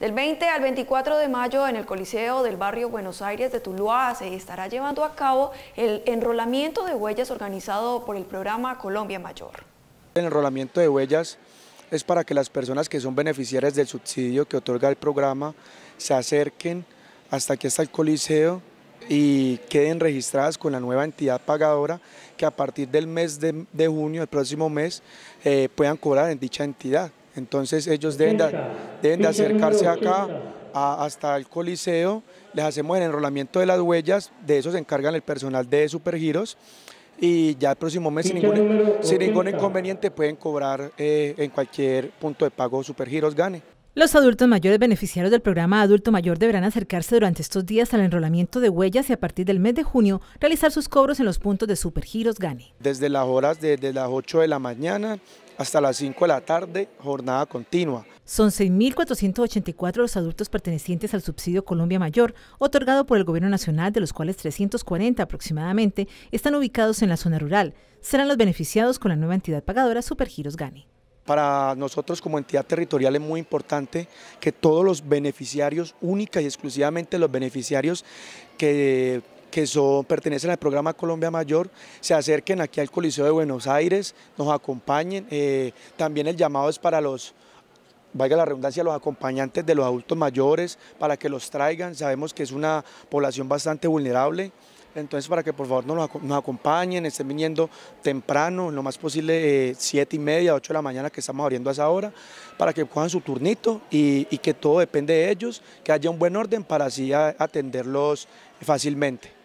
Del 20 al 24 de mayo en el Coliseo del barrio Buenos Aires de Tuluá se estará llevando a cabo el enrolamiento de huellas organizado por el programa Colombia Mayor. El enrolamiento de huellas es para que las personas que son beneficiarias del subsidio que otorga el programa se acerquen hasta aquí hasta el Coliseo y queden registradas con la nueva entidad pagadora que a partir del mes de, junio, el próximo mes, eh, puedan cobrar en dicha entidad. Entonces ellos deben de, deben acercarse acá hasta el coliseo, les hacemos el enrolamiento de las huellas, de eso se encargan el personal de Supergiros y ya el próximo mes sin ningún, inconveniente pueden cobrar eh, en cualquier punto de pago Supergiros Gane. Los adultos mayores beneficiarios del programa Adulto Mayor deberán acercarse durante estos días al enrolamiento de huellas y a partir del mes de junio realizar sus cobros en los puntos de Supergiros Gane. Desde las horas de, de las 8 de la mañana hasta las 5 de la tarde, jornada continua. Son 6.484 los adultos pertenecientes al subsidio Colombia Mayor, otorgado por el Gobierno Nacional, de los cuales 340 aproximadamente están ubicados en la zona rural. Serán los beneficiados con la nueva entidad pagadora Supergiros Gane. Para nosotros como entidad territorial es muy importante que todos los beneficiarios, única y exclusivamente los beneficiarios que que son, pertenecen al programa Colombia Mayor, se acerquen aquí al Coliseo de Buenos Aires, nos acompañen. Eh, también el llamado es para los vaya la redundancia, los acompañantes de los adultos mayores, para que los traigan, sabemos que es una población bastante vulnerable, entonces para que por favor nos, acompañen, estén viniendo temprano, lo más posible 7 eh, y media, 8 de la mañana que estamos abriendo a esa hora, para que cojan su turnito y, que todo depende de ellos, que haya un buen orden para así atenderlos fácilmente.